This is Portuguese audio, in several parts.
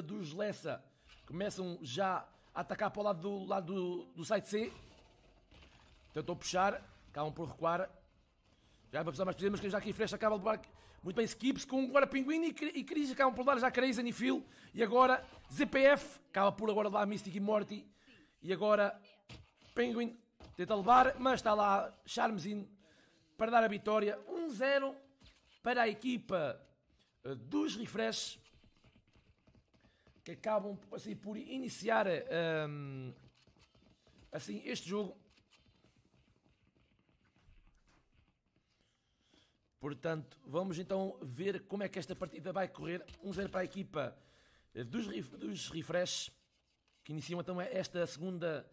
equipa dos Lessa começam já a atacar para o lado do, lado do, do site C. Tentou puxar, acabam por recuar. Já vai é precisar mais poder, mas já aqui refresh acaba de levar muito bem Skips com agora Pinguim e, e Cris acabam por levar já Cris anifil E agora ZPF acaba por agora levar Mystic e Morty. E agora Penguin tenta levar, mas está lá Charmezinho para dar a vitória. 1-0 para a equipa eh, dos Refresh que acabam assim, por iniciar um, ehm, assim, este jogo. Portanto, vamos então ver como é que esta partida vai correr. 1-0 um para a equipa eh, dos, dos refresh, que iniciam então esta segunda,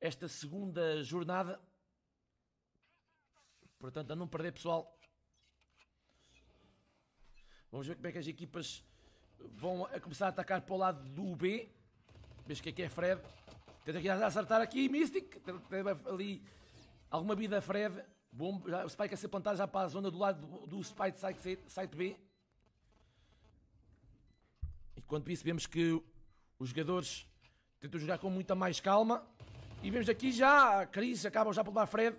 esta segunda jornada. Portanto, a não perder, pessoal. Vamos ver como é que as equipas vão a começar a atacar para o lado do B. Vês que aqui é, é Fred. Tenta aqui acertar aqui, Mystic. Teve ali alguma vida Fred. Bom, já, o Spike a ser plantado já para a zona do lado do, do Spike site, site B. Enquanto isso, vemos que os jogadores tentam jogar com muita mais calma. E vemos aqui já a Cris, acabam já por levar Fred.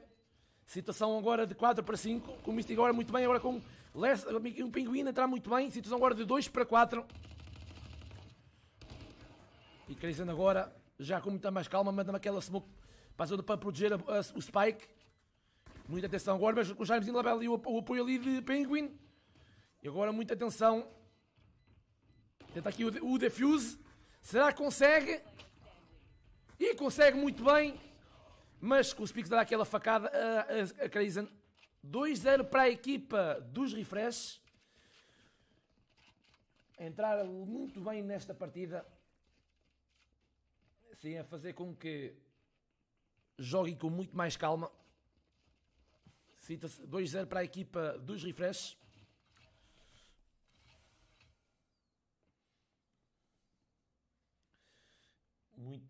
Situação agora de 4 para 5. Com o Mystic agora muito bem, agora com um pinguim entrar muito bem. Situação agora de 2 para 4. E Crescendo agora, já com muita mais calma, manda-me aquela smoke para proteger a, a, o Spike. Muita atenção agora, mas com o Jamesinho lá ali o, o, apoio ali de Penguin. E agora muita atenção. Tenta aqui o, o defuse. Será que consegue? E consegue muito bem. Mas com o Spikes dará aquela facada a, uh, a, a Crazen. 2-0 para a equipa dos Refresh. Entraram muito bem nesta partida. Sim, a fazer com que joguem com muito mais calma. 2-0 para a equipa dos Refresh. Muito,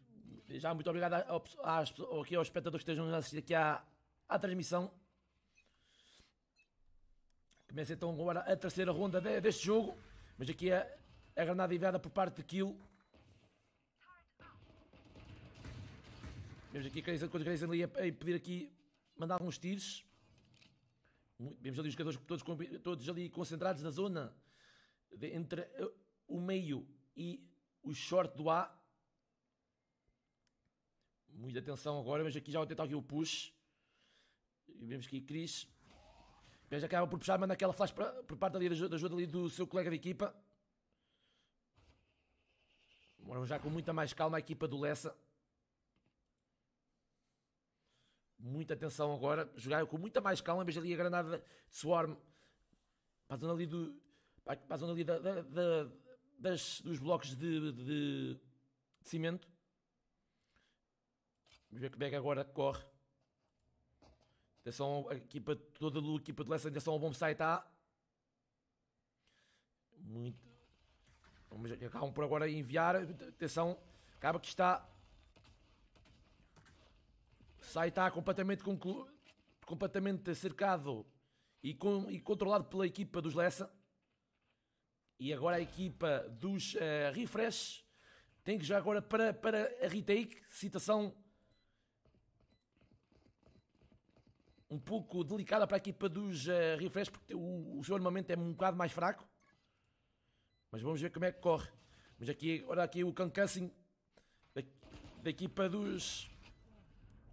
já muito obrigado aos a, aos, espectadores que estejam a assistir aqui à, à transmissão. Começa então agora a terceira ronda de, deste jogo. Mas aqui é, é a granada enviada por parte de Kill. Vemos aqui a Grayson ali a, a pedir aqui, mandar alguns tiros. Vemos ali os jogadores todos, todos ali concentrados na zona de, entre eh, o meio e o short do A. Muita atenção agora, mas aqui já vou tentar aqui o push. E vemos que Chris depois acaba por puxar, manda aquela flash para, por parte ali da ajuda ali do seu colega de equipa. Moram já com muita mais calma a equipa do Lessa. Muita atenção agora. Jogaram com muita mais calma, Veja ali a granada de Swarm. Para a zona ali, do, para a zona ali da, da, da, das, dos blocos de, de, de cimento. Vamos ver como é que agora corre. Atenção, a equipa, toda a equipa de Lessa, atenção ao bom site está. Muito. Vamos, acabam por agora enviar. Atenção, acaba que está. Sai está completamente, conclu... completamente cercado e, com... e controlado pela equipa dos Lessa. E agora a equipa dos uh, Refresh tem que já agora para, para a retake. Citação um pouco delicada para a equipa dos uh, Refresh, porque o, o seu armamento é um bocado mais fraco. Mas vamos ver como é que corre. Mas aqui, olha aqui o Cancassing da, da equipa dos,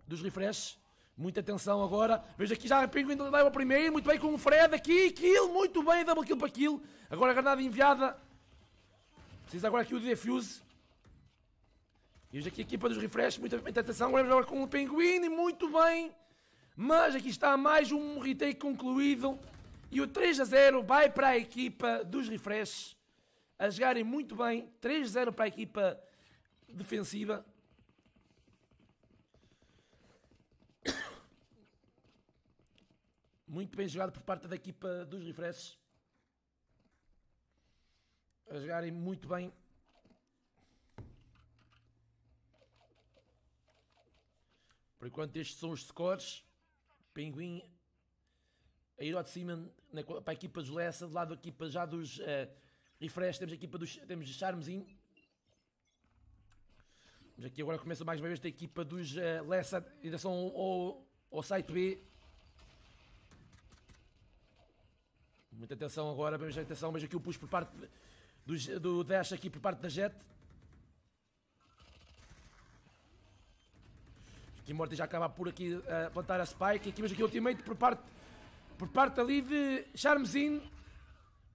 dos Refresh. Muita atenção agora. Veja aqui já a é Penguin leva o primeiro. Muito bem com o Fred aqui. Kill, muito bem. Double kill para kill. Agora a granada enviada. Precisa agora aqui o defuse. E veja aqui a equipa dos refresh. Muita, muita atenção. Agora com o Penguin. Muito bem. Mas aqui está mais um retake concluído. E o 3 a 0 vai para a equipa dos refresh. A jogarem muito bem. 3 a 0 para a equipa defensiva. Muito bem jogado por parte da equipa dos refreshes. A jogarem muito bem. Por enquanto estes são os scores. Pinguim a ir ao de na, para a equipa dos Lessa, do lado da equipa já dos uh, Refresh, temos a equipa dos temos Charmezinho. Mas aqui agora começa mais uma vez da equipa dos uh, Lessa, em direção ao, o site B. Muita atenção agora, muita atenção, mas aqui o push por parte dos, do Dash aqui por parte da Jet. Timorti já acaba por aqui uh, eh, plantar a spike. Aqui mas aqui ultimate por parte, por parte ali de Charmezinho.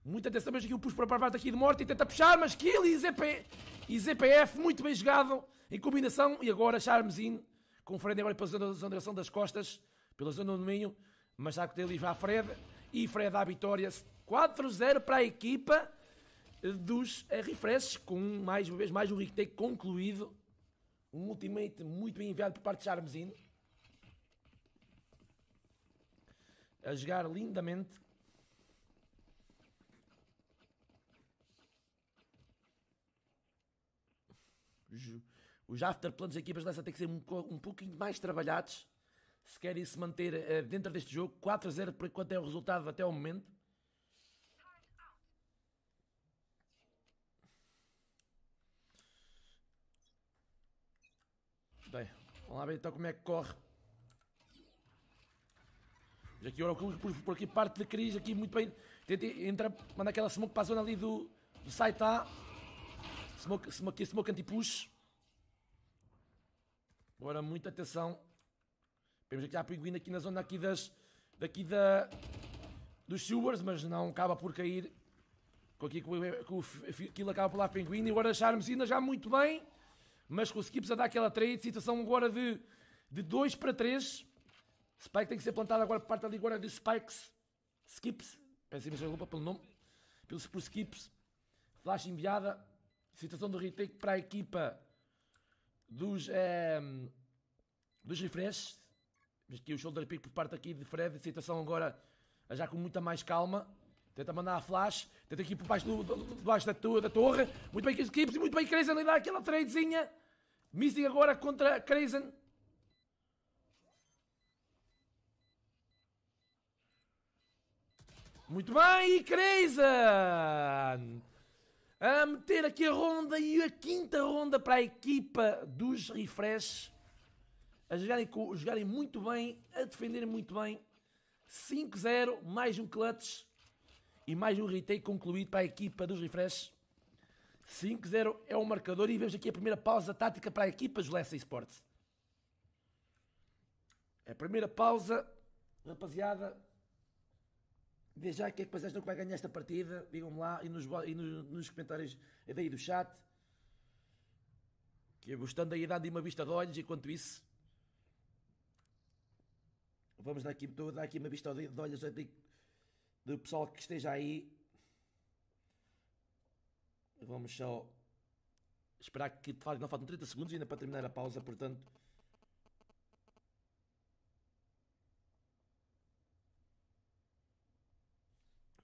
Muita atenção mesmo aqui o puxo para a parte aqui de Morty. Tenta puxar, mas kill e, ZP, e ZPF muito bem jogado em combinação. E agora Charmezinho com o Fred agora pela zona, zona, zona das costas, pela zona do domínio. Mas já que tem ali já Fred. E Fred à vitória 4-0 para a equipa dos eh, refreshes. Com mais uma vez mais um retake concluído. Um ultimate muito bem enviado por parte de Charmesino. A jogar lindamente. Os afterplans das equipas dessa têm que ser um, um pouquinho mais trabalhados se querem se manter eh, dentro deste jogo. 4 a 0 por enquanto é o resultado até o momento. Vamos lá ver então como é que corre. Já aqui o Oroclub por, por aqui parte de Cris, aqui muito bem. Tenta, entra, manda aquela smoke para a zona ali do, do Saitá. Smoke, smoke, smoke anti-push. Agora muita atenção. Vemos aqui a pinguina aqui na zona aqui das, daqui da, dos sewers, mas não acaba por cair. Com aqui com, com, com, aquilo acaba por lá a pinguina. E agora a Charmesina já muito bem mas conseguimos a dar aquela trade, situação agora de, de 2 para 3. Spike tem que ser plantado agora por parte ali agora de Spikes, Skips, peço imensa desculpa pelo nome, pelos por Skips. Flash enviada, situação do retake para a equipa dos, é, dos refresh. Mas aqui o shoulder pick por parte aqui de Fred, situação agora já com muita mais calma. Tenta mandar a flash, tenta aqui por baixo, do, do, do, baixo da, tua, da torre. Muito bem, Kips, muito bem, Krazen, ali dá aquela tradezinha. Mystic agora contra Krazen. Muito bem, e Krazen! A meter aqui a ronda e a quinta ronda para a equipa dos Refresh. A jogarem, jogarem muito bem, a defenderem muito bem. 5-0, mais um clutch e mais um retake concluído para a equipa dos refreshes. 5-0 é o um marcador e vemos aqui a primeira pausa tática para a equipa dos Lessa Sports. A primeira pausa, rapaziada. veja já que é que vocês não vai ganhar esta partida. Digam-me lá e, nos, e no, nos comentários daí do chat. Que gostando da idade e uma vista de olhos, enquanto isso. Vamos dar aqui, dar aqui uma vista de olhos do pessoal que esteja aí. Vamos só esperar que não faltam 30 segundos ainda para terminar a pausa, portanto.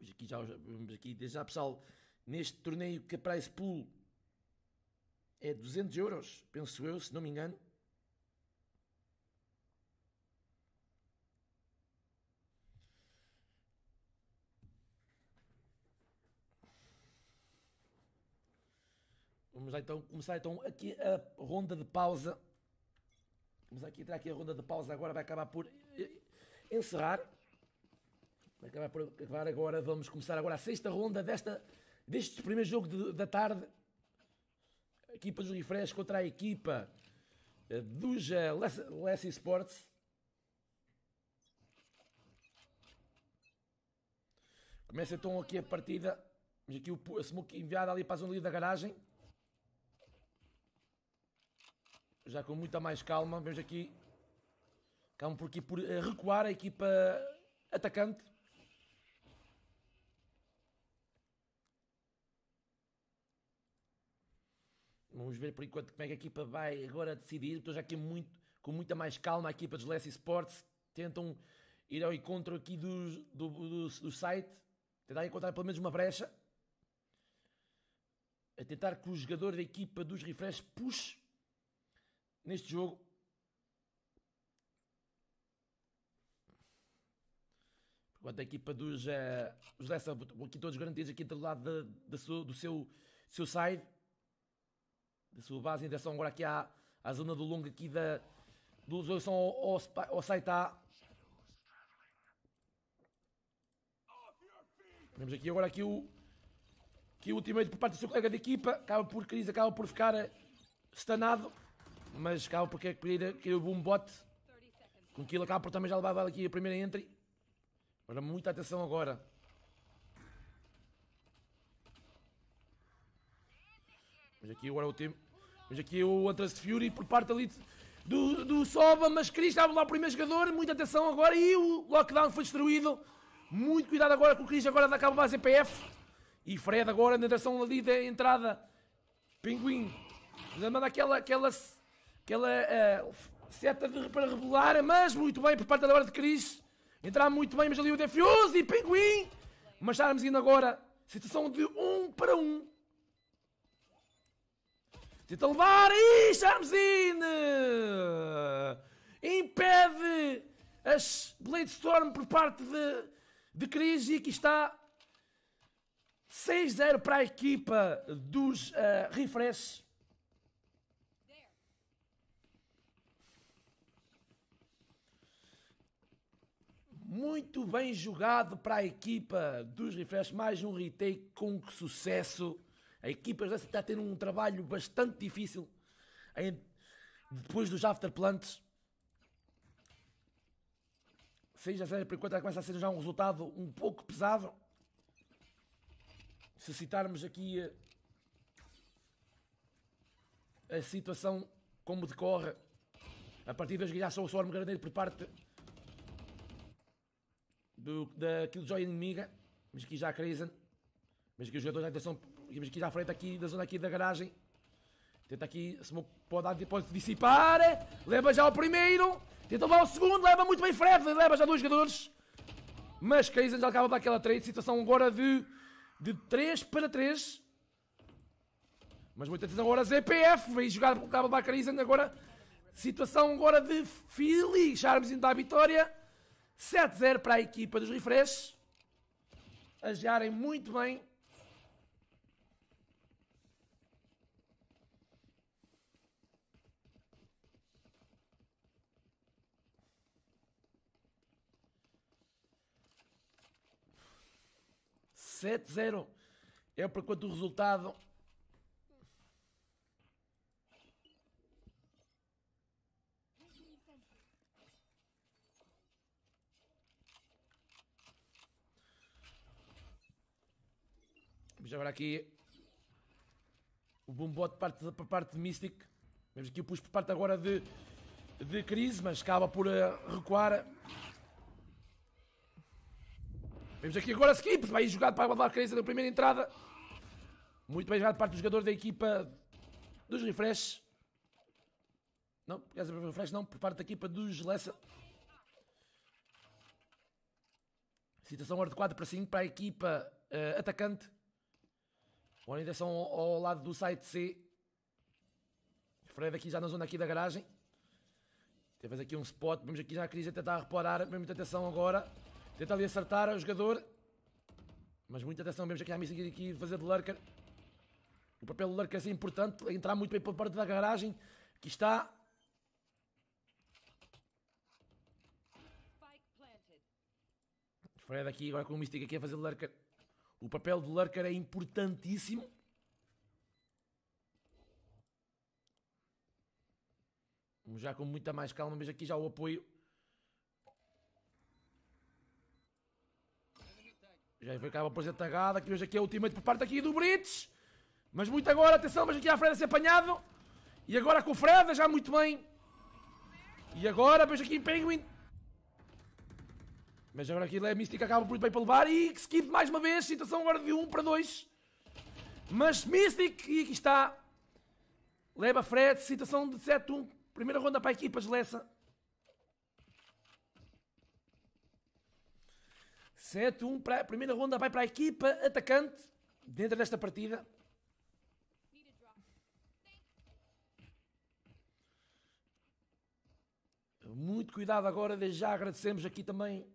aqui já, vamos aqui, já pessoal, neste torneio que a price pool é 200 euros, penso eu, se não me engano. Vamos lá então começar então aqui a ronda de pausa. Vamos aqui entrar aqui a ronda de pausa agora, vai acabar por encerrar. Vai acabar por acabar agora, vamos começar agora a sexta ronda desta, deste primeiro jogo de, da tarde. A equipa dos Refresh contra a equipa eh, dos Less Lessie Sports. Começa então aqui a partida. Vamos aqui o smoke enviado ali para a zona da garagem. já com muita mais calma, vemos aqui, acabam por aqui por eh, recuar a equipa atacante. Vamos ver por enquanto como é que a equipa vai agora decidir. Estou já aqui muito, com muita mais calma. A equipa dos Less Sports tentam ir ao encontro aqui do, do, do, do site, tentar encontrar pelo menos uma brecha. A tentar que o jogador da equipa dos Refresh puxe neste jogo. Enquanto a equipa dos, uh, os Lessa, aqui todos garantidos aqui do lado de, de do seu, seu side, da sua base, ainda são agora aqui à, à zona do longo aqui da, dois são ao, site A. Saitá. Temos aqui agora aqui o, aqui o ultimate por parte do seu colega de equipa, acaba por crise, acaba por ficar eh, stanado mas acaba porque querer, querer, queria o boom bot, com que ele acaba por também já levar aqui a primeira entry. Olha, muita atenção agora. Mas aqui agora é o tempo. Mas aqui é o Antrust Fury por parte ali do, do Soba, mas Cris estava lá o primeiro jogador, muita atenção agora e o lockdown foi destruído. Muito cuidado agora com o Cris agora cabo base EPF. E Fred agora na direção ali da entrada. Pinguim. Mas manda aquela, aquela que é, é, seta para rebolar, mas muito bem por parte da hora de Cris. Entrar muito bem, mas ali o defuse e Pinguim. Mas estamos indo agora, situação de 1 um para 1. Um. Tenta levar e Charmesine! Impede as Blade Storm por parte de, de Cris e aqui está 6-0 para a equipa dos uh, Refresh. muito bem jogado para a equipa dos Refresh, mais um retake com sucesso. A equipa já está tendo um trabalho bastante difícil depois dos afterplants. 6 a 0 por enquanto já começa a ser já um resultado um pouco pesado. Se citarmos aqui a, eh, a situação como decorre, a partir das hoje já só o Sormo por parte do, de joia inimiga, mas aqui já a Krazen, mas aqui os jogadores atenção habitação, mas aqui já à frente aqui, da zona aqui da garagem. Tenta aqui, Smoke pode, pode dissipar, é? leva já o primeiro, tenta levar o segundo, leva muito bem Fred, leva já dois jogadores. Mas Kaysen já acaba daquela trade, situação agora de, de 3 para 3. Mas muita atenção agora, ZPF, vem jogar acaba o cabo da Krazen agora. Situação agora de Philly, Charmes indo à vitória. 7-0 para a equipa dos Refresh. A gearem muito bem. Sete zero é por quanto o resultado Vamos agora aqui o bombote para parte, por parte de Mystic. Vemos aqui o push por parte agora de, de Cris, mas acaba por uh, recuar. Vemos aqui agora Skip, vai jogado para guardar a Cris na primeira entrada. Muito bem jogado por parte dos jogadores da equipa dos Refresh. Não, por causa do Refresh não, por parte da equipa dos Lessa. Situação hora de 4 para 5 para a equipa uh, atacante. Orientação ao, ao lado do site C. Fred aqui já na zona aqui da garagem. Teve aqui um spot, vemos aqui já a Cris a tentar reparar, mesmo atenção agora. Tenta ali acertar o jogador. Mas muita atenção, vemos aqui a missa aqui fazer de lurker. O papel do lurker é importante, é entrar muito bem para a parte da garagem. Aqui está. Fred aqui agora com o Mystic aqui a fazer de lurker. O papel do lurker é importantíssimo. Já com muita mais calma, mas aqui já o apoio. Já acaba por ser tagada, aqui hoje aqui é o ultimate por parte aqui do Brits. Mas muito agora, atenção, mas aqui a Fred a ser apanhado. E agora com o Fred, já muito bem. E agora, vejo aqui Penguin. Mas agora aquilo é Mística acaba por bem para levar e seguido mais uma vez, situação agora de 1 um para 2. Mas Mystic, e aqui está, leva Fred, situação de 7-1, primeira ronda para a equipa de Lessa. 7-1, para, primeira ronda vai para a equipa atacante, dentro desta partida. Muito cuidado agora, desde já agradecemos aqui também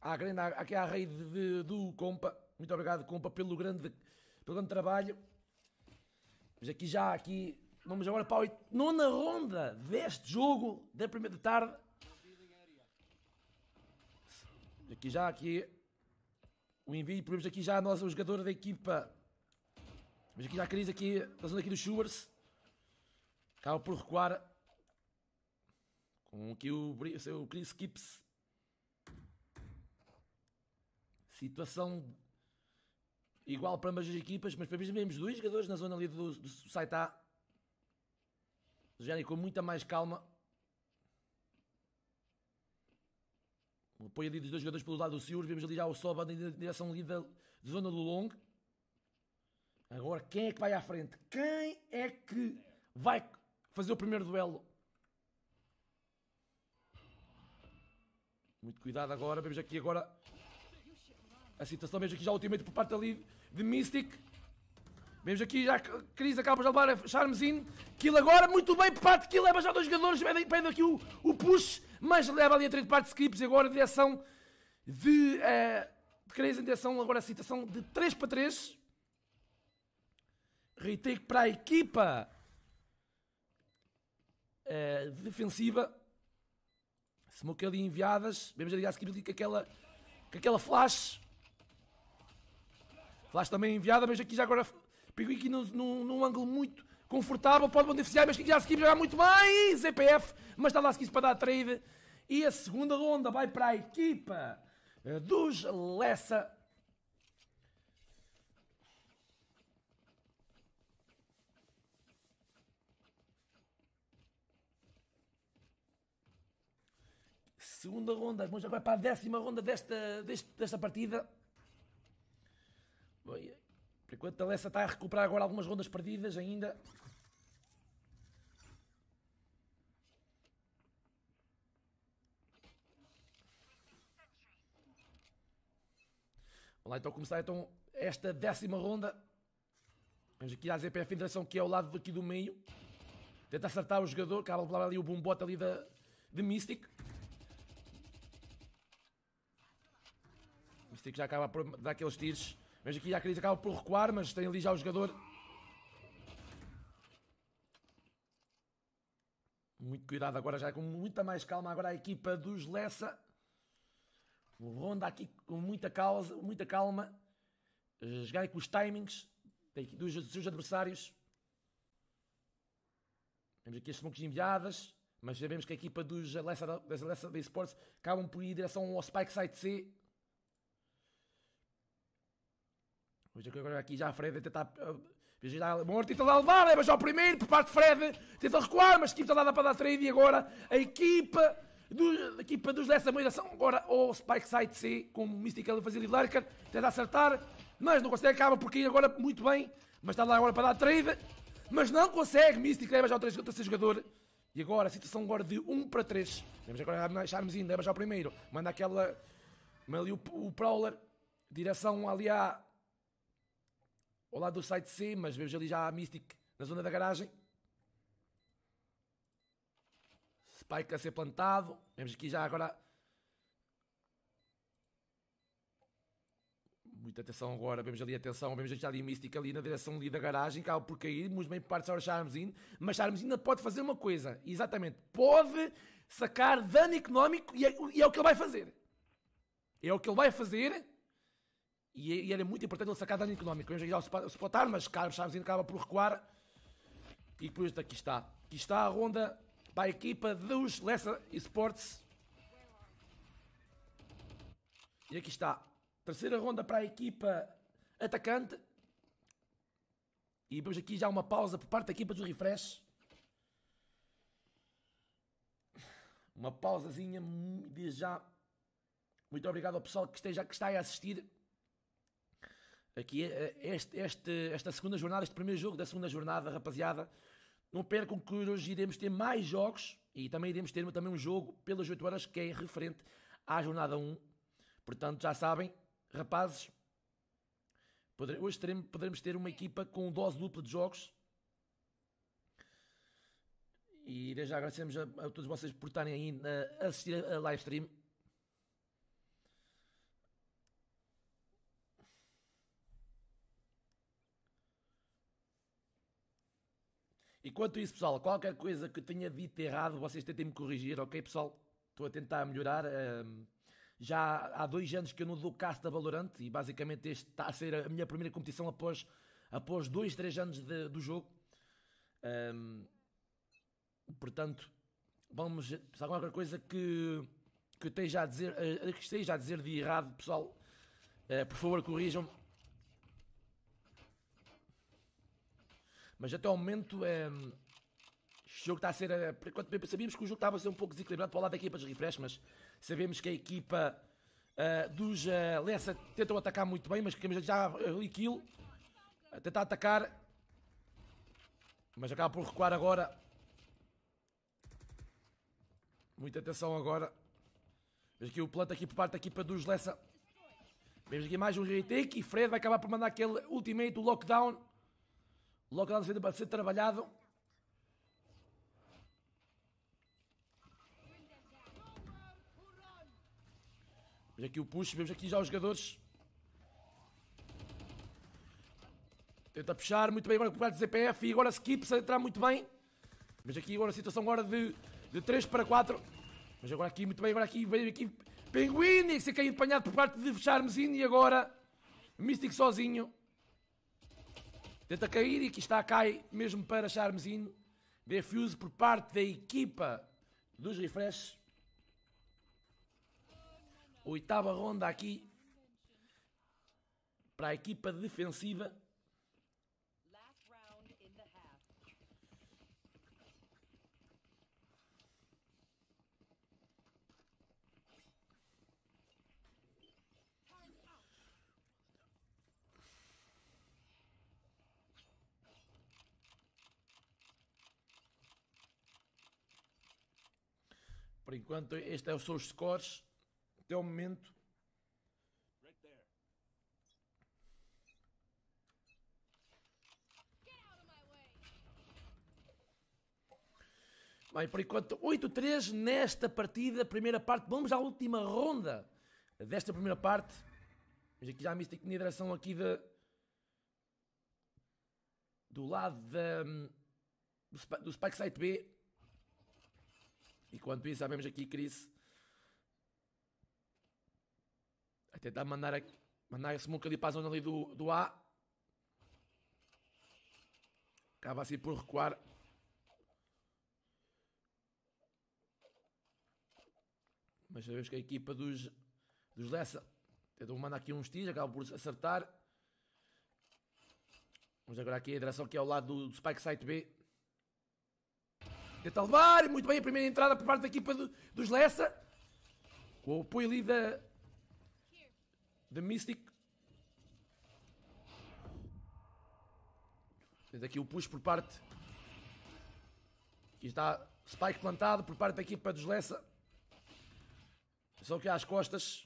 à, grande, aqui à rede de, do Compa. Muito obrigado, Compa, pelo grande, pelo grande trabalho. Mas aqui já, aqui, vamos agora para a nona ronda deste jogo da primeira de tarde. Aqui já, aqui, o envio. Podemos aqui já a nossa jogadora da equipa. Mas aqui já a crise aqui, da zona aqui dos Shubers. Acaba por recuar. Com aqui o, o seu Chris Kips. Situação igual para ambas as equipas, mas para mim vemos dois jogadores na zona ali do, do Saitá. Já com muita mais calma. O apoio ali dos dois jogadores pelo lado do Siur. Vemos ali já o Soba na direção ali da zona do Long. Agora, quem é que vai à frente? Quem é que vai fazer o primeiro duelo? Muito cuidado agora. Vemos aqui agora a situação vejo aqui já ultimamente por parte ali de Mystic. Vemos aqui já Cris acaba de levar Charmezinho. Kill agora, muito bem por parte de Kill, leva já dois jogadores, pede aqui o, o push, mas leva ali a três parte de Scripps e agora direção de. Uh, de em direção agora a situação de 3 para 3. Retake para a equipa uh, defensiva. Smoke ali enviadas. Vemos ali a Scripps com aquela, com aquela flash está também é enviada, mas aqui já agora Piquet aqui num, num ângulo muito confortável, pode beneficiar, mas aqui já seguimos jogar muito bem, CPF, mas está lá seguindo para dar trade. E a segunda ronda vai para a equipa eh, dos Lessa. Segunda ronda, vamos agora para a décima ronda desta, desta partida. Por enquanto, a Lessa está a recuperar agora algumas rondas perdidas ainda. Vamos lá então começar então esta décima ronda. Vamos aqui à ZPF Federação, que é ao lado aqui do meio. Tenta acertar o jogador, cara, lá ali o bombote ali da, de Mystic. Mystic já acaba por dar aqueles tiros. Mas aqui a crise acaba por recuar, mas tem ali já o jogador. Muito cuidado agora, já com muita mais calma agora a equipa dos Lessa. Ronda aqui com muita, causa, muita calma. Jogar com os timings dos, dos seus adversários. Temos aqui as smokes enviadas, mas sabemos que a equipa dos Lessa, da Esports acabam por ir em direção ao Spike Site C. agora aqui já Fred a tentar. Veja é, já morto, tenta levar, leva já o primeiro por parte de Fred, tenta recuar, mas a equipa está dada para dar trade e agora a equipa, do, a equipa dos dessa moeda são agora o Spike Side C com o Mystical a fazer livre Larker, tenta acertar, mas não consegue, acaba porque agora muito bem, mas está lá agora para dar trade, mas não consegue, Mystic leva já o terceiro jogador. E agora a situação agora de 1 um para 3. Vamos agora ainda, leva já o primeiro. Manda aquela. Manda ali o, o Prowler. Direção ali à ao lado do site C, mas vemos ali já a Mystic na zona da garagem. Spike a ser plantado. Vemos aqui já agora. Muita atenção agora, vemos ali atenção, vemos já ali Mystic ali na direção ali da garagem, acaba por cair, muito bem partes ao Charmesin, mas Charmesin ainda pode fazer uma coisa, exatamente, pode sacar dano económico e é, e é o que ele vai fazer. É o que ele vai fazer, e, e era muito importante ele sacar dano económico. Eu já ia ao spotar, mas Carlos Chaves assim, acaba por recuar. E depois aqui está. Aqui está a ronda para a equipa dos Leicester Esports E aqui está. Terceira ronda para a equipa atacante. E depois aqui já uma pausa por parte da equipa do Refresh. Uma pausazinha desde já. Muito obrigado ao pessoal que, esteja, que está a assistir. Aqui, eh, este, este, esta segunda jornada, este primeiro jogo da segunda jornada, rapaziada, não percam que hoje iremos ter mais jogos e também iremos ter também um jogo pelas 8 horas que é referente à jornada 1. Portanto, já sabem, rapazes, hoje teremos, poderemos ter uma equipa com dose dupla de jogos. E desde já agradecemos a, a todos vocês por estarem aí a assistir a live stream. Enquanto isso, pessoal, qualquer coisa que eu tenha dito errado, vocês tentem me corrigir, ok, pessoal? Estou a tentar melhorar. Um, ehm, já há dois anos que eu não dou cast valorante Valorant e basicamente este está a ser a minha primeira competição após, após dois, três anos de, do jogo. Um, ehm, portanto, vamos. Se há qualquer coisa que, que, esteja a dizer, eh, que esteja a dizer de errado, pessoal, uh, por favor, corrijam-me Mas até ao momento, é, este jogo está a ser. Eh, enquanto sabíamos que o jogo estava a ser um pouco desequilibrado para o lado da equipa dos refresh, mas sabemos que a equipa uh, dos uh, Lessa tentam atacar muito bem, mas que já ali kill. A tentar atacar. Mas acaba por recuar agora. Muita atenção agora. Vemos aqui o planta aqui por parte da equipa dos Lessa. Vemos aqui mais um retake e Fred vai acabar por mandar aquele ultimate, o lockdown logo lá na saída para ser trabalhado. Vemos aqui o push, vemos aqui já os jogadores. Tenta puxar, muito bem, agora com o do ZPF e agora Skips a entrar muito bem. Mas aqui agora a situação agora de, de 3 para 4. Mas agora aqui, muito bem, agora aqui, veio aqui Pinguini, que se caiu apanhado por parte de Charmezinho e agora Mystic sozinho. Tenta cair e que está a cai mesmo para Charmezinho. Refuse por parte da equipa dos refreshes. Oitava ronda aqui para a equipa defensiva. Por enquanto, este é os seus scores até o momento. Right Bem, por enquanto, 8-3 nesta partida, primeira parte. Vamos à última ronda desta primeira parte. Mas aqui já a Mystic na direção aqui de... Do lado da... Hum, do Spike Site B. E quanto isso, sabemos aqui, Cris. A tentar mandar, a, mandar esse muco ali para a zona ali do, do A. Acaba assim por recuar. Mas sabemos que a equipa dos, dos Lessa tentou mandar aqui uns tiros, acaba por acertar. Vamos agora aqui a direção que é ao lado do, do Spike Site B. Tenta levar, muito bem, a primeira entrada por parte da equipa do, dos Lessa. Com o apoio ali da... Da Mystic. Tenta aqui o push por parte... Aqui está Spike plantado por parte da equipa dos Lessa. Só que às costas.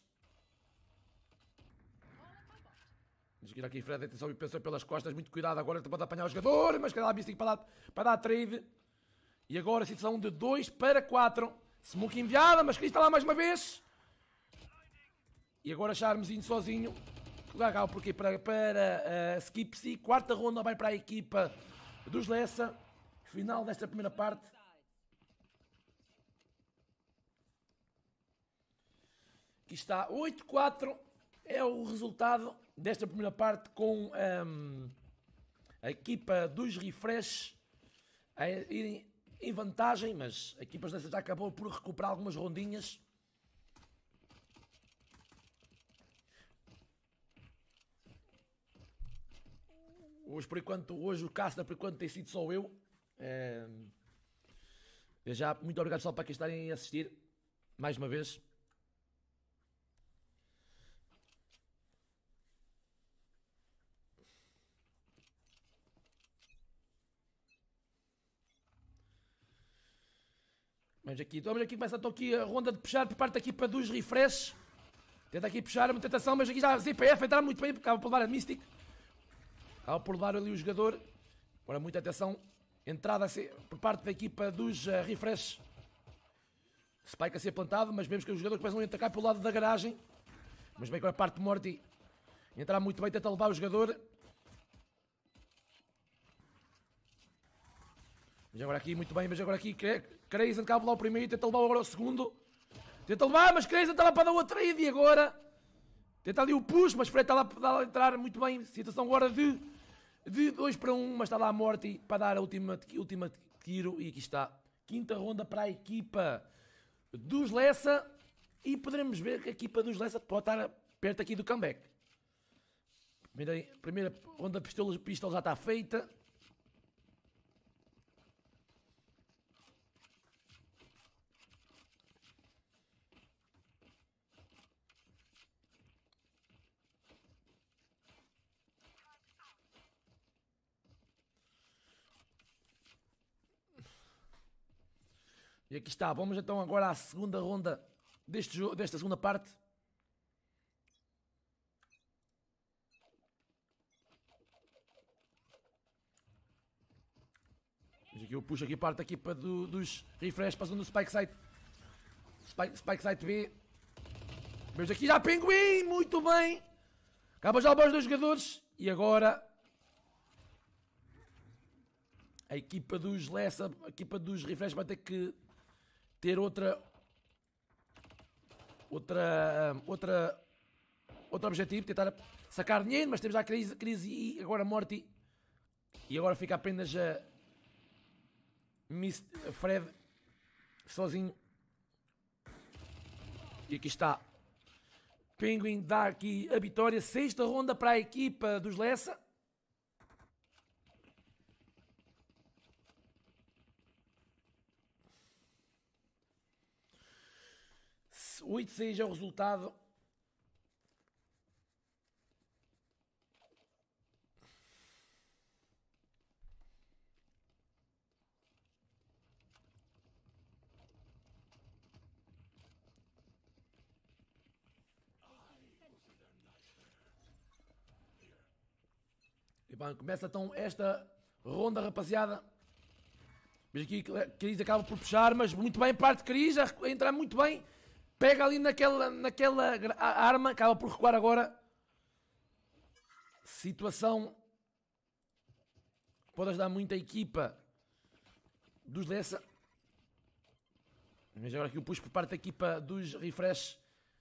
Vamos aqui Fred, atenção, pensou pelas costas, muito cuidado agora, pode apanhar o jogador, mas cada Mystic para dar, para dar trade. E agora a situação de 2 para 4. Smoke enviada, mas Cris está lá mais uma vez. E agora Charmezinho sozinho. Legal, porque para, para uh, Skip quarta ronda vai para a equipa dos Lessa. Final desta primeira parte. Aqui está 8-4. É o resultado desta primeira parte com um, ehm, a equipa dos Refresh a irem em vantagem, mas a equipa já acabou por recuperar algumas rondinhas. Hoje, por enquanto, hoje o Cássio, por enquanto, tem sido só eu. É... Ehm, eu já, muito obrigado pessoal para quem estarem a assistir mais uma vez. Vamos aqui, então vamos aqui, começa aqui a ronda de puxar por parte da equipa dos refresh. Tenta aqui puxar uma tentação, mas aqui já a ZPF entrar muito bem, porque acaba por levar a Mystic. Acaba por levar ali o jogador. Agora muita atenção. Entrada ser, por parte da equipa dos uh, eh, refresh. Spike a ser plantado, mas vemos que os jogadores começam a atacar pelo lado da garagem. Mas bem com a parte de Morty. Entrar muito bem, tenta levar o jogador. Mas agora aqui, muito bem, mas agora aqui. Crazen acaba lá o primeiro, tenta levar agora o segundo. Tenta levar, mas Crazen está lá para dar outra trade e agora. Tenta ali o push, mas Fred está lá para tá entrar muito bem. Situação agora de 2 para 1, um, mas está lá a morte para dar a última, última tiro. E aqui está. Quinta ronda para a equipa dos Lessa. E poderemos ver que a equipa dos Lessa pode estar perto aqui do comeback. Primeira, primeira ronda de pistolas, pistola já está feita. E aqui está, vamos então agora à segunda ronda deste jogo, desta segunda parte. Mas aqui eu puxo aqui parte aqui para do, dos refresh para do Spike Site. Spike, Spike Site B. Vejo aqui já Pinguim, muito bem. Acaba já o dos jogadores. E agora a equipa dos Lessa, a equipa dos refresh vai ter que ter outra outra outra outro objetivo, tentar sacar dinheiro, mas temos a crise, crise e agora morte e agora fica apenas a Miss Fred sozinho. E aqui está. Penguin dá aqui a vitória. Sexta ronda para a equipa dos Lessa. 8-6 é o resultado. E começa então esta ronda, rapaziada. Mas aqui Cris acaba por puxar, mas muito bem, parte de Cris, a entrar muito bem pega ali naquela, naquela arma, acaba por recuar agora. Situação pode ajudar muito a equipa dos Lessa. Mas agora aqui o puxo por parte da equipa dos Refresh.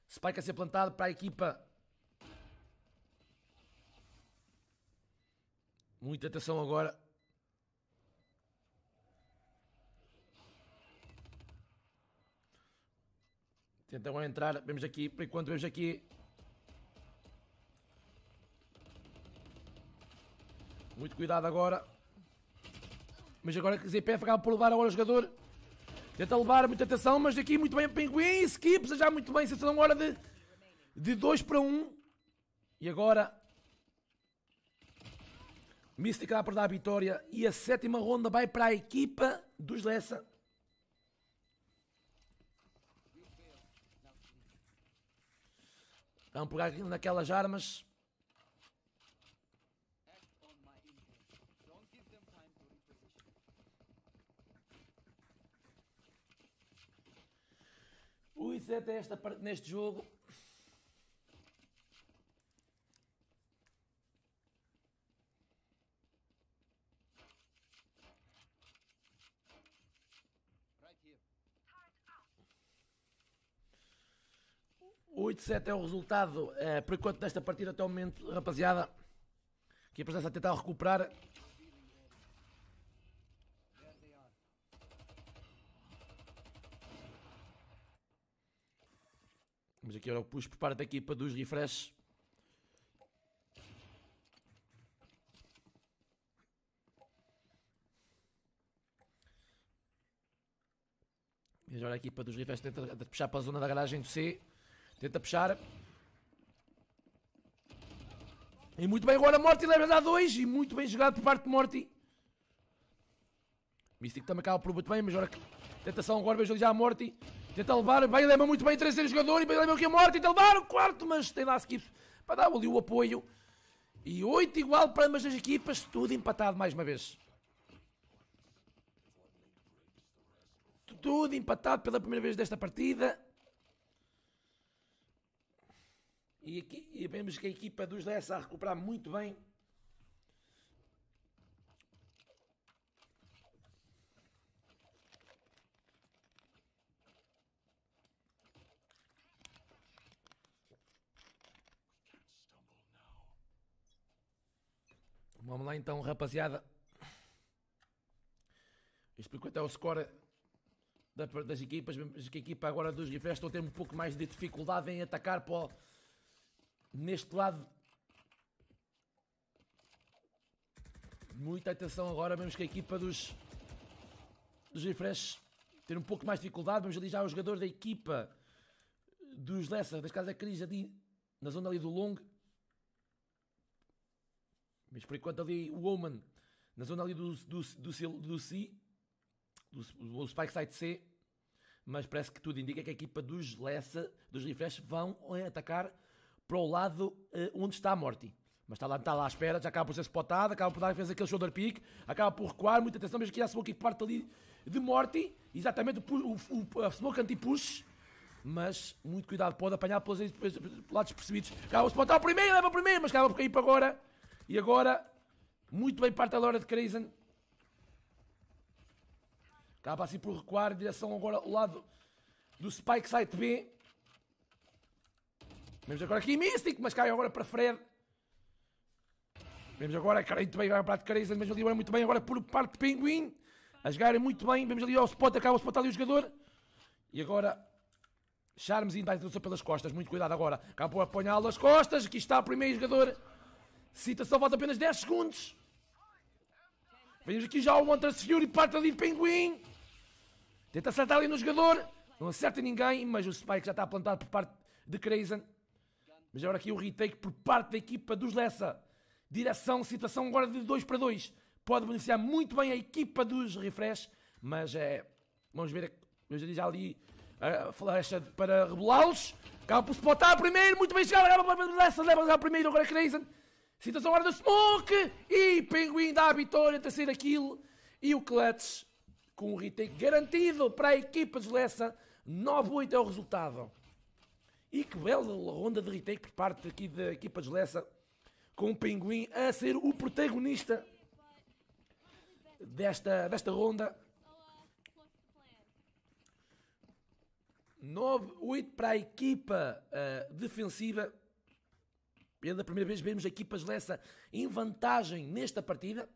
Spike a ser plantado para a equipa. Muita atenção agora. Tentam entrar, vemos aqui, por enquanto vemos aqui. Muito cuidado agora. Mas agora que ZPF acaba por levar agora o jogador. Tenta levar, muita atenção, mas aqui muito bem o Pinguim. Skip, já muito bem, situação agora de 2 de dois para 1. Um. E agora... Mística dá para dar a vitória e a sétima ronda vai para a equipa dos Lessa. Vamos é pegar naquelas armas. O Izete é esta parte neste jogo 8-7 é o resultado, é, por enquanto, desta partida até o momento, rapaziada. Que a a tentar recuperar. vamos aqui era o push, prepara-te aqui dos refresh. E agora a equipa dos refresh tenta puxar para a zona da garagem do C. Tenta puxar. E muito bem agora Morty leva a 2 e muito bem jogado por parte de Morty. Místico também acaba por muito bem, mas agora tentação agora vejo já a Morty. Tenta levar, bem leva muito bem terceiro jogador e bem leva o que é Morty, tenta levar o quarto, mas tem lá skips para dar ali o apoio. E 8 igual para ambas as equipas, tudo empatado mais uma vez. Tudo empatado pela primeira vez desta partida. E, aqui, e vemos que a equipa dos Lessa a recuperar muito bem. Vamos lá então, rapaziada. Explico até o score das equipas. Vemos que a equipa agora dos Gifés estão a ter um pouco mais de dificuldade em atacar para o neste lado. Muita atenção agora, vemos que a equipa dos, dos refresh ter um pouco mais de dificuldade. Vamos ali já o jogador da equipa dos Lessa, das Casa é Cris, ali na zona ali do long. Mas por enquanto ali o Oman, na zona ali do, do, do, do C, do, do Spike Side C, mas parece que tudo indica que a equipa dos Lessa, dos Refresh, vão eh, atacar para o lado uh, onde está a Morty. Mas está lá, está lá à espera, já acaba por ser spotado, acaba por dar fazer aquele shoulder pick, acaba por recuar, muita atenção, mas que a smoke parte ali de Morty, exatamente o, o, o a smoke anti-push, mas muito cuidado, pode apanhar pelos, lados percebidos. Acaba-se para o primeiro, leva o primeiro, mas acaba por cair para agora. E agora, muito bem parte a Laura de Krazen. Acaba assim por recuar, direção agora ao lado do Spike Site B. Vemos agora aqui Mystic, mas cai agora para Fred. Vemos agora, carente bem, vai para de carência, mas ali agora é muito bem, agora por parte de Pinguim. A é muito bem, vemos ali ao spot, acaba o spot ali o jogador. E agora, ainda vai introduzir pelas costas, muito cuidado agora. Acaba por apanhá-lo as costas, aqui está o primeiro jogador. Cita só falta apenas 10 segundos. Vemos aqui já o Montrose Fury, parte ali de Pinguim. Tenta acertar ali no jogador, não acerta ninguém, mas o Spike já está a plantar por parte de Crazen. Mas agora aqui o retake por parte da equipa dos Lessa. Direção, situação agora de 2 para 2. Pode beneficiar muito bem a equipa dos Refresh, mas é. Vamos ver. Eu já disse ali eh, a flecha para rebolá-los. Acaba por a primeiro, muito bem chegado. Acaba para Lessa, leva já primeiro agora Crazen. Situação agora do Smoke. E Pinguim dá a vitória, terceiro kill. E o Clutch com o retake garantido para a equipa dos Lessa. 9-8 é o resultado. E que bela ronda de retake por parte aqui da equipa de Lessa, com o Pinguim a ser o protagonista desta, desta ronda. 9-8 para a equipa uh, defensiva. Pela primeira vez vemos a equipa de Lessa em vantagem nesta partida.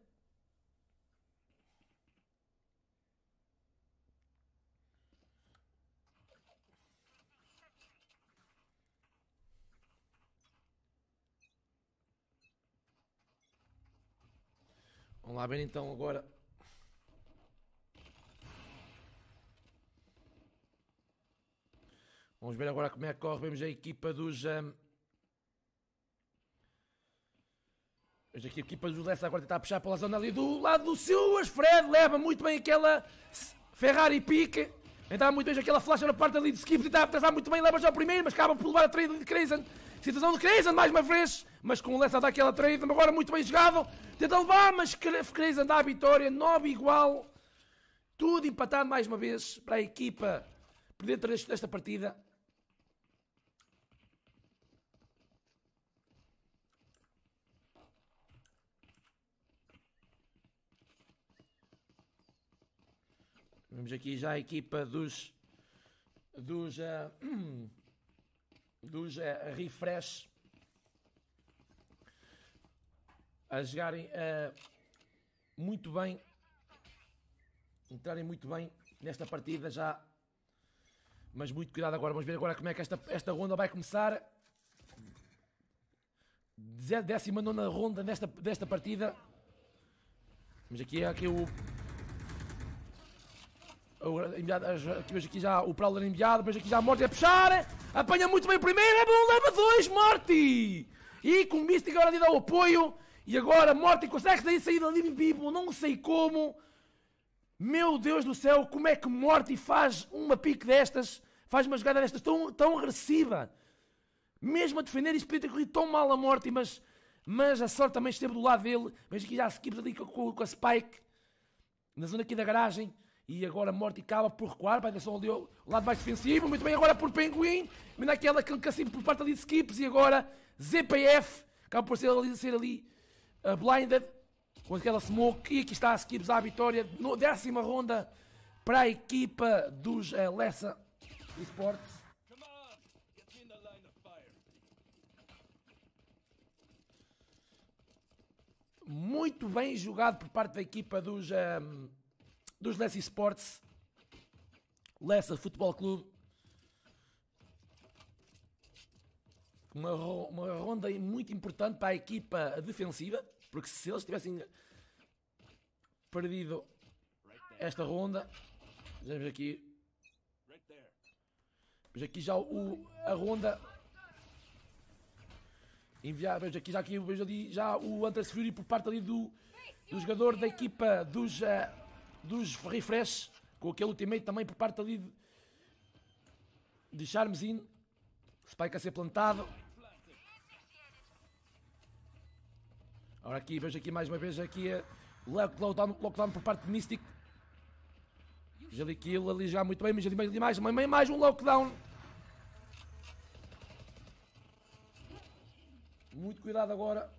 lá tá ver então agora. Vamos ver agora como é que corre. Vemos a equipa dos. Um... Hoje aqui a equipa do Lessa agora tentar puxar pela zona ali do lado do Silas. Fred leva muito bem aquela Ferrari pique. Então muito bem aquela flash na parte ali de skip. tentava atrasar muito bem. Leva já o primeiro, mas acaba por levar a trade de Crescent. Situação de quereis mais uma vez, mas com o Lessa daquela traída, agora muito bem jogado. Tenta levar, mas quereis dá a vitória, 9 igual. Tudo empatado mais uma vez para a equipa perder desta partida. Vemos aqui já a equipa dos dos uh, dos é refresh a jogarem eh, muito bem, entrarem muito bem nesta partida já. Mas muito cuidado agora, vamos ver agora como é que esta, esta ronda vai começar. 19 ronda desta, desta partida. Mas aqui é aqui o. o enviado, aqui, aqui já o Prowler enviado, mas aqui já a morte é puxar! Apanha muito bem o primeiro, é bom, leva dois, Morty! E com o Mystic agora lhe dá o apoio. E agora Morty consegue sair, sair da Living People, não sei como. Meu Deus do céu, como é que Morty faz uma pique destas, faz uma jogada destas tão, tão agressiva? Mesmo a defender, isso podia ter corrido tão mal a Morty, mas, mas a sorte também esteve do lado dele. Mas aqui já se ali com, com a Spike, na zona aqui da garagem. E agora Morty acaba por recuar vai a só o lado mais defensivo. Muito bem, agora por Penguin. Naquela cacimbo por parte ali de Skips. E agora ZPF. Acaba por ser ali, ser ali uh, blinded. Com aquela smoke. E aqui está a Skips à vitória. No, décima ronda para a equipa dos uh, Lessa Esports. Muito bem jogado por parte da equipa dos dos Lessa Sports, Lessa Futebol Clube, uma, uma ronda muito importante para a equipa defensiva, porque se eles tivessem perdido esta ronda, já vemos aqui, vemos aqui já o, a ronda enviar, veja aqui, já aqui, vejo ali já o Anderson Fury por parte ali do, do jogador da equipa dos uh, dos refresh, com aquele ultimate também por parte ali de, de Charmesin. Spike a ser plantado. Ora aqui, vejo aqui mais uma vez aqui a lockdown, lockdown por parte de Mystic. Jaliquil ali já muito bem, mas ali mais, mais, mais, mais um lockdown. Muito cuidado agora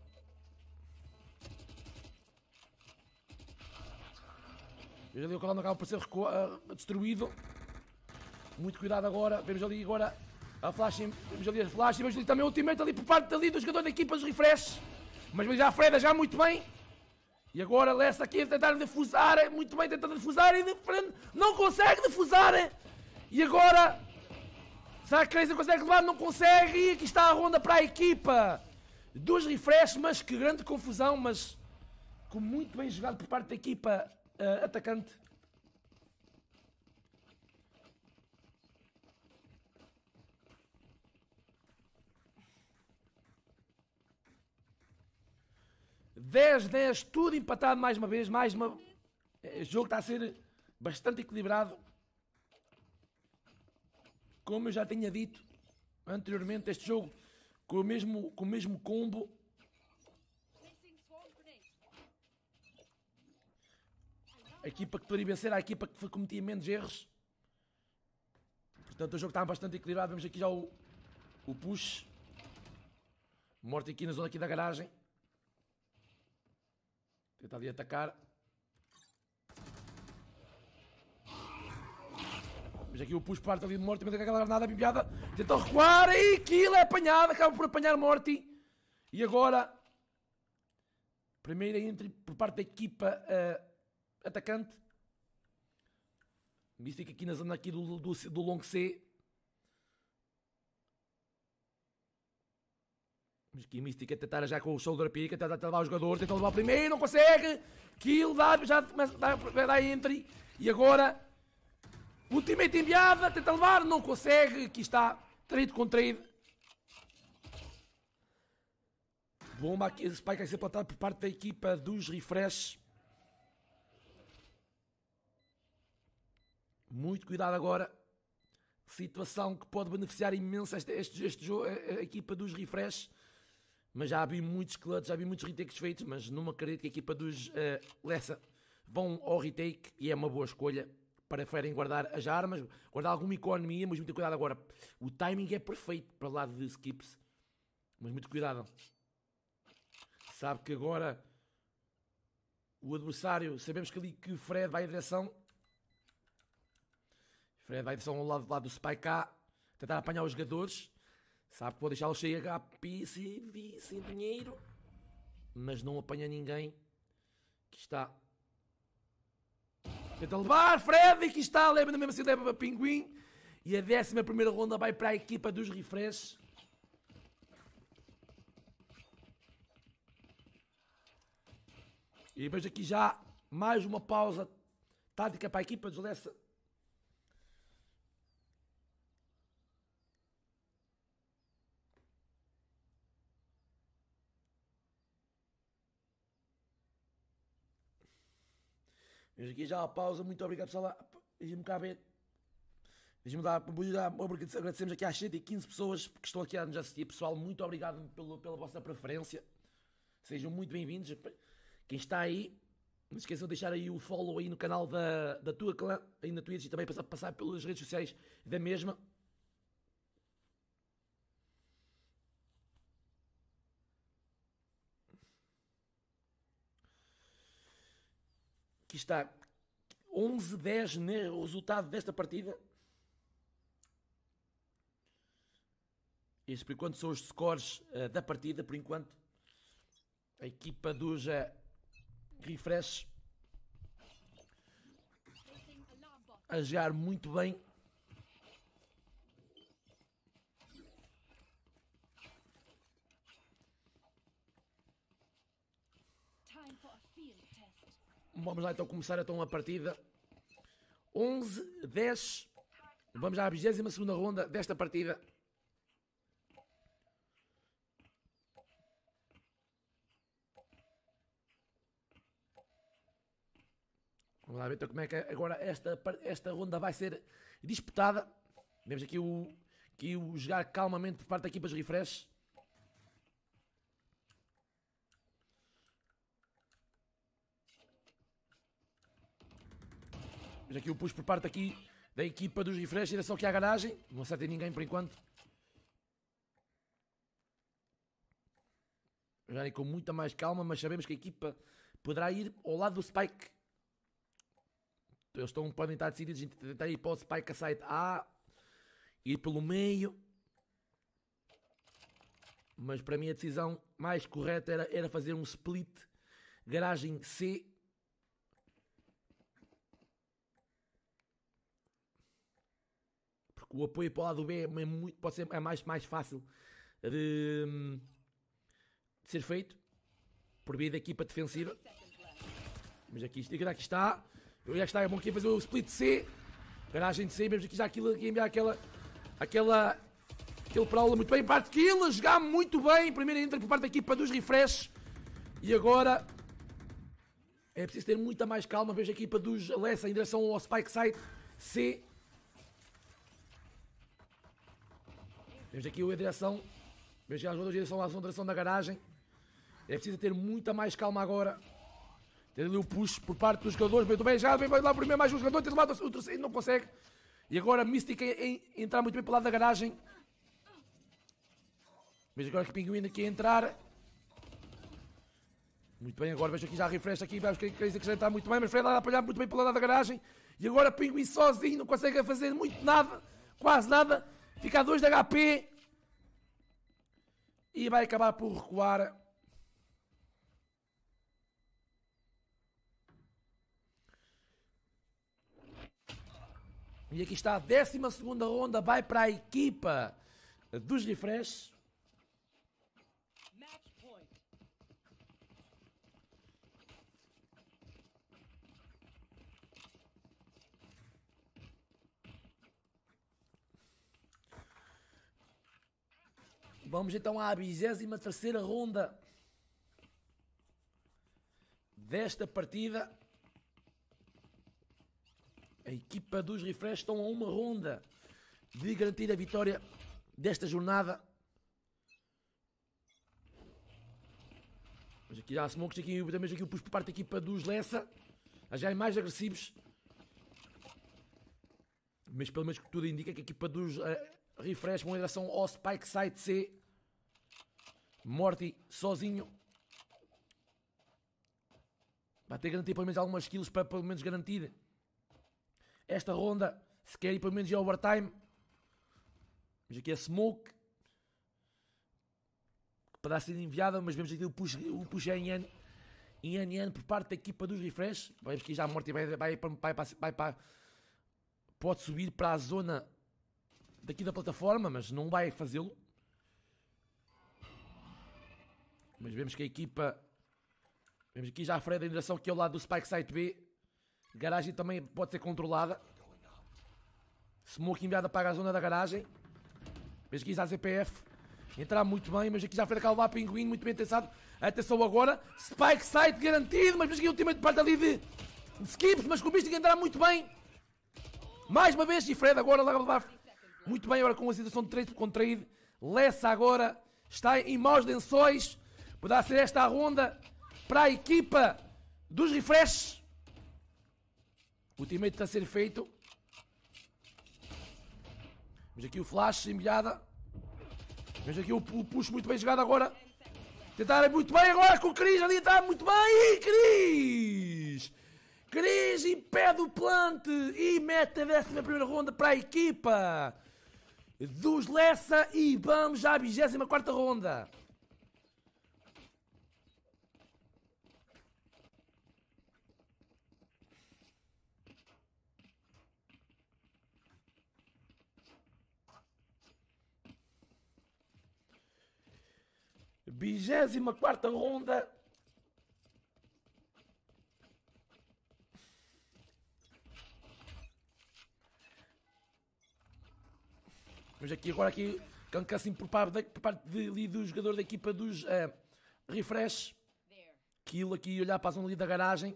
Vês ali o Colón acaba por ser uh, destruído. Muito cuidado agora. Vemos ali agora a flash. Vemos ali a flash. Vemos ali também o ultimate ali por parte ali do jogador da equipa dos refresh. Mas já a Freda já muito bem. E agora Lessa aqui a tentar defusar. Muito bem, tentando defusar. E não consegue defusar. E agora. Será que Crazy consegue levar? Não consegue. E aqui está a ronda para a equipa. Dos refresh, mas que grande confusão. Mas com muito bem jogado por parte da equipa uh, atacante. Dez, dez, tudo empatado mais uma vez, mais uma... O jogo está a ser bastante equilibrado. Como eu já tinha dito anteriormente, este jogo com o mesmo, com o mesmo combo a equipa que poderia vencer, a equipa que cometia menos erros. Portanto, o jogo está bastante equilibrado. Vemos aqui já o, o push. Morte aqui na zona aqui da garagem. Tenta ali atacar. Mas aqui o push parte ali de Morty, mas é aquela granada bibiada. Tentou recuar e aquilo é apanhado acaba por apanhar Morty. E agora, primeira entre por parte da equipa uh, atacante. Místico aqui na zona aqui do, do, do longo C. Mas Místico a tentar já com o shoulder pick, a tentar levar os jogadores, tentar levar o primeiro, não consegue. Kill, dá, já começa a dá entry. E agora, ultimate enviada tenta levar, não consegue. Aqui está, trade com trade. Bomba aqui, esse spike vai ser plantado por parte da equipa dos refresh. Muito cuidado agora. Situação que pode beneficiar imenso este, este, este jogo, a, a, equipa dos refresh. Mas já havia muitos clutches, já havia muitos retakes feitos, mas não acredito que a equipa dos uh, Lessa vão ao retake e é uma boa escolha. Preferem guardar as armas, guardar alguma economia, mas muito cuidado agora. O timing é perfeito para o lado de skips, mas muito cuidado. Sabe que agora o adversário, sabemos que ali que Fred vai em direção Fred vai só um lado, lado do Spike A, tentar apanhar os jogadores. Sabe que vou deixá-los cheio a PC, sem dinheiro. Mas não apanha ninguém. Que está. Tenta levar, Fred, que está, leva mesmo assim, leva para Pinguim. E a 11 primeira ronda vai para a equipa dos refresh. E vejo aqui já mais uma pausa tática para a equipa dos Lessa Mas aqui já há é pausa, muito obrigado pessoal. Diz-me cá ver. Diz-me dar, porque agradecemos aqui às 115 pessoas que estão aqui a nos assistir. Pessoal, muito obrigado pelo, pela vossa preferência. Sejam muito bem-vindos. Quem está aí, não esqueçam de deixar aí o follow aí no canal da, da tua clã, aí na Twitch e também passar, passar pelas redes sociais da mesma. está 11-10 no resultado desta partida. Estes, por enquanto, são os scores uh, da partida. Por enquanto, a equipa do já refresh a jogar muito bem Vamos lá então começar então a partida. 11, 10. Vamos à 22 ronda desta partida. Vamos lá ver então como é que agora esta, esta ronda vai ser disputada. Vemos aqui o, aqui o jogar calmamente por parte da equipa de refresh. Mas aqui o puxo por parte aqui da equipa dos refresh, direção aqui à garagem. Não acertem ninguém por enquanto. Já com muita mais calma, mas sabemos que a equipa poderá ir ao lado do Spike. Eles estão, podem estar decididos em tentar ir para o Spike a site A, ir pelo meio. Mas para mim a decisão mais correta era, era fazer um split garagem C o apoio para o lado B é, é muito, pode ser é mais, mais fácil de, hum, de ser feito por via da equipa defensiva. Mas aqui, aqui está. Já está, é bom aqui fazer o split C. Garagem de C, vemos aqui já aquilo, aqui enviar aquela. aquela. aquele Prowler muito bem. Parte kill, jogar muito bem. Primeiro entra por parte da equipa dos refresh. E agora. É preciso ter muita mais calma. Vejo a equipa dos Alessa em direção ao Spike Site C. Temos aqui a direção. Veja que ajuda a direção, a direção da garagem. É preciso ter muita mais calma agora. Ter ali o push por parte dos jogadores. Muito bem, já vem lá primeiro mais um jogador. Tem lá o terceiro, não consegue. E agora Mystic em, em, entrar muito bem o lado da garagem. Veja agora que Pinguim aqui a entrar. Muito bem, agora vejo aqui já refresh aqui. Vamos que está muito bem. Mas foi lá a muito bem o lado da garagem. E agora Pinguim sozinho não consegue fazer muito nada. Quase nada. Fica a 2 de HP. E vai acabar por recuar. E aqui está a 12 segunda ronda. Vai para a equipa dos refresh. Vamos então à 23 ronda desta partida. A equipa dos Refresh estão a uma ronda de garantir a vitória desta jornada. Mas aqui há smokes, aqui, também aqui o por parte da equipa dos Lessa. Já é mais agressivos. Mas pelo menos que tudo indica que a equipa dos uh, eh, Refresh vão em direção ao Spike Site C. Morty sozinho vai ter que garantir pelo menos algumas kills para pelo menos garantir esta ronda. Se quer ir pelo menos em overtime. Vemos aqui a Smoke. Para ser enviada, mas vemos aqui o push, o push é em, N, em por parte da equipa dos Refresh. Vemos que já a Morty vai, vai, vai, vai, vai, pode subir para a zona daqui da plataforma, mas não vai fazê-lo. Mas vemos que a equipa. Vemos aqui já a freia da geração que é o lado do Spike Site B. Garagem também pode ser controlada. Smoke enviada para a zona da garagem. já a CPF. Entrar muito bem, mas aqui já foi calvar Pinguim, muito bem tensado. Atenção agora. Spike site garantido, mas aqui o time de parte ali de, de skips, mas com o Mystic entrar muito bem. Mais uma vez, e Fred agora lá levar muito bem, agora com a situação de 3 contraído. Lessa agora está em maus lençóis. Vou dar ser esta ronda para a equipa dos refresh. O teammate está a ser feito. Veja aqui o flash enviada. Veja aqui o puxo muito bem jogado agora. Tentaram é muito bem agora com o Cris ali está muito bem. Cris! Cris impede o plant e mete a décima primeira ronda para a equipa dos Lessa e vamos à 24 quarta ronda. 24 ronda. Mas aqui agora aqui canca assim por parte, por parte de, ali do jogador da equipa dos uh, refresh. Kill aqui olhar para a zona ali da garagem.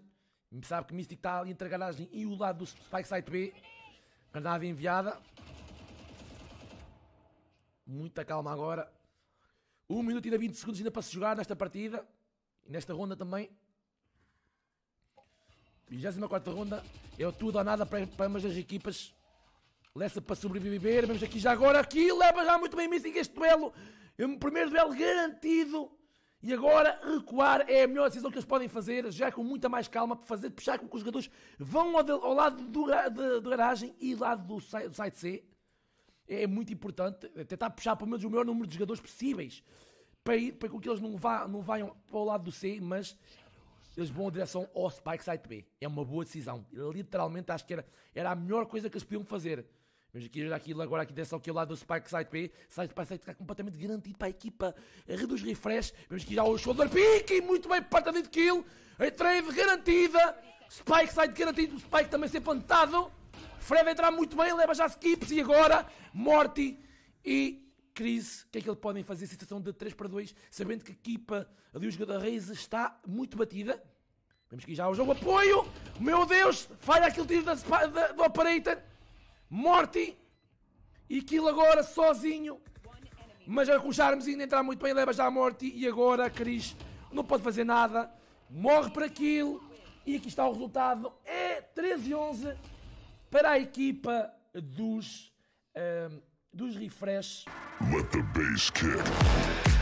Sabe que Mystic está ali entre a garagem e o lado do Spike Site B. Granada enviada. Muita calma agora. 1 minuto e 20 segundos ainda para se jogar nesta partida. E nesta ronda também. 24 ronda. É o tudo ou nada para, para ambas as equipas. Lessa para sobreviver. Vemos aqui já agora. Aqui leva já muito bem Missing este duelo. É um primeiro duelo garantido. E agora recuar é a melhor decisão que eles podem fazer, já com muita mais calma, para fazer puxar com que os jogadores vão ao, de, ao lado do, de, do garagem e do lado do, do site C é muito importante tentar puxar pelo menos o maior número de jogadores possíveis para, ir, para que eles não, vá, não vão para o lado do C, mas eles vão em direção ao Spike Site B. É uma boa decisão. literalmente acho que era, era a melhor coisa que eles podiam fazer. Mas aqui, aquilo agora aqui direção aqui ao lado do Spike Site B, Site by Site está completamente garantido para a equipa. Reduz refresh, vemos que já o shoulder pick e muito bem partida de kill. A trade garantida, Spike Site garantido, Spike também ser plantado. Fred entrar muito bem, leva já skips e agora Morty e Chris. O que é que eles podem fazer? Situação de 3 para 2, sabendo que a equipa ali, o jogador Reis, está muito batida. Vemos que já o jogo. Apoio! Meu Deus! Falha aquele tiro da, da, do Operator. Morty. E aquilo agora sozinho. Mas já é com o ainda entrar muito bem, leva já a Morty. E agora Chris não pode fazer nada. Morre para aquilo. E aqui está o resultado. É 13-11 para a equipa dos, um, ehm, dos refresh. Let the bass kick.